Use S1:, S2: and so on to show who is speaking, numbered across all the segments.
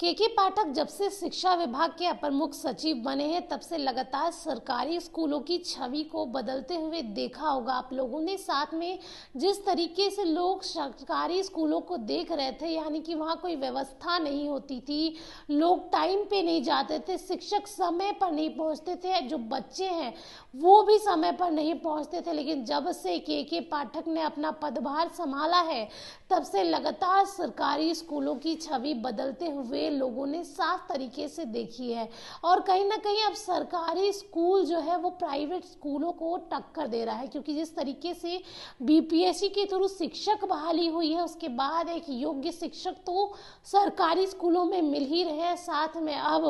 S1: के के पाठक जब से शिक्षा विभाग के अपर मुख्य सचिव बने हैं तब से लगातार सरकारी स्कूलों की छवि को बदलते हुए देखा होगा आप लोगों ने साथ में जिस तरीके से लोग सरकारी स्कूलों को देख रहे थे यानी कि वहाँ कोई व्यवस्था नहीं होती थी लोग टाइम पे नहीं जाते थे शिक्षक समय पर नहीं पहुँचते थे जो बच्चे हैं वो भी समय पर नहीं पहुँचते थे लेकिन जब से के के पाठक ने अपना पदभार संभाला है तब से लगातार सरकारी स्कूलों की छवि बदलते हुए लोगों ने साफ तरीके से देखी है और कहीं ना कहीं अब सरकारी स्कूल जो है वो प्राइवेट स्कूलों को टक्कर दे रहा है क्योंकि जिस तरीके से बी के थ्रू शिक्षक बहाली हुई है उसके बाद एक योग्य शिक्षक तो सरकारी स्कूलों में मिल ही रहे हैं साथ में अब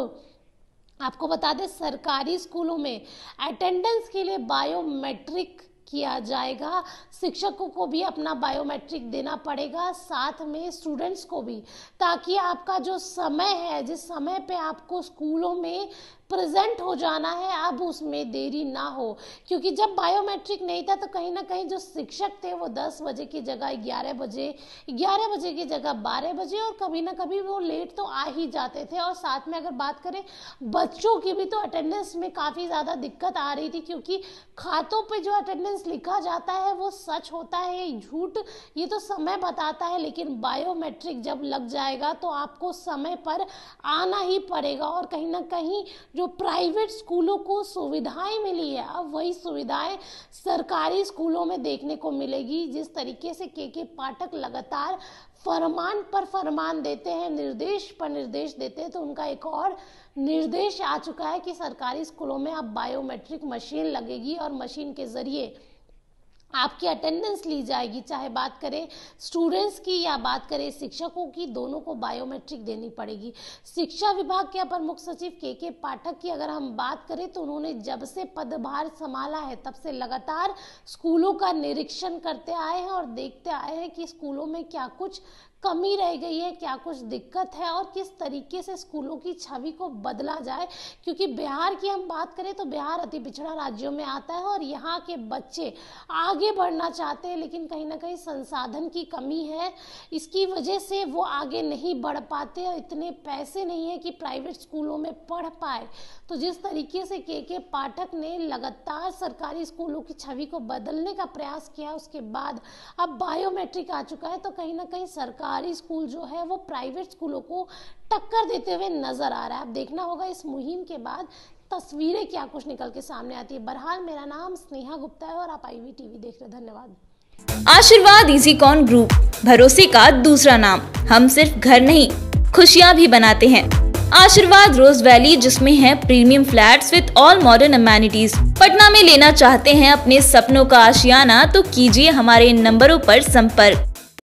S1: आपको बता दें सरकारी स्कूलों में अटेंडेंस के लिए बायोमेट्रिक किया जाएगा शिक्षकों को भी अपना बायोमेट्रिक देना पड़ेगा साथ में स्टूडेंट्स को भी ताकि आपका जो समय है जिस समय पे आपको स्कूलों में प्रेजेंट हो जाना है अब उसमें देरी ना हो क्योंकि जब बायोमेट्रिक नहीं था तो कहीं ना कहीं जो शिक्षक थे वो दस बजे की जगह ग्यारह बजे ग्यारह बजे की जगह बारह बजे और कभी ना कभी वो लेट तो आ ही जाते थे और साथ में अगर बात करें बच्चों की भी तो अटेंडेंस में काफ़ी ज़्यादा दिक्कत आ रही थी क्योंकि खातों पर जो अटेंडेंस लिखा जाता है वो सच होता है झूठ ये तो समय बताता है लेकिन बायोमेट्रिक जब लग जाएगा तो आपको समय पर आना ही पड़ेगा और कहीं ना कहीं जो प्राइवेट स्कूलों को सुविधाएं मिली है अब वही सुविधाएं सरकारी स्कूलों में देखने को मिलेगी जिस तरीके से के के पाठक लगातार फरमान पर फरमान देते हैं निर्देश पर निर्देश देते हैं तो उनका एक और निर्देश आ चुका है कि सरकारी स्कूलों में अब बायोमेट्रिक मशीन लगेगी और मशीन के ज़रिए आपकी अटेंडेंस ली जाएगी चाहे बात करें स्टूडेंट्स की या बात करें शिक्षकों की दोनों को बायोमेट्रिक देनी पड़ेगी शिक्षा विभाग के अपर मुख्य सचिव के के पाठक की अगर हम बात करें तो उन्होंने जब से पदभार संभाला है तब से लगातार स्कूलों का निरीक्षण करते आए हैं और देखते आए हैं कि स्कूलों में क्या कुछ कमी रह गई है क्या कुछ दिक्कत है और किस तरीके से स्कूलों की छवि को बदला जाए क्योंकि बिहार की हम बात करें तो बिहार अति पिछड़ा राज्यों में आता है और यहाँ के बच्चे आग आगे बढ़ना चाहते हैं लेकिन कहीं ना कहीं संसाधन की कमी है इसकी वजह से वो आगे नहीं बढ़ पाते और इतने पैसे नहीं है कि प्राइवेट स्कूलों में पढ़ पाए तो जिस तरीके से के के पाठक ने लगातार सरकारी स्कूलों की छवि को बदलने का प्रयास किया उसके बाद अब बायोमेट्रिक आ चुका है तो कहीं ना कहीं सरकारी स्कूल जो है वो प्राइवेट स्कूलों को टक्कर देते हुए नजर आ रहा है अब देखना होगा इस मुहिम के बाद तस्वीरें क्या कुछ निकल के सामने आती है बहरहाल मेरा नाम स्नेहा गुप्ता है और आप आईवी टीवी देख रहे हैं धन्यवाद आशीर्वाद इजी कॉन ग्रुप भरोसे का दूसरा नाम हम सिर्फ घर नहीं खुशियाँ भी बनाते हैं आशीर्वाद रोज वैली जिसमें है premium flats with all modern amenities Patna में लेना चाहते हैं अपने सपनों का आशियाना तो कीजिए हमारे नंबरों पर संपर्क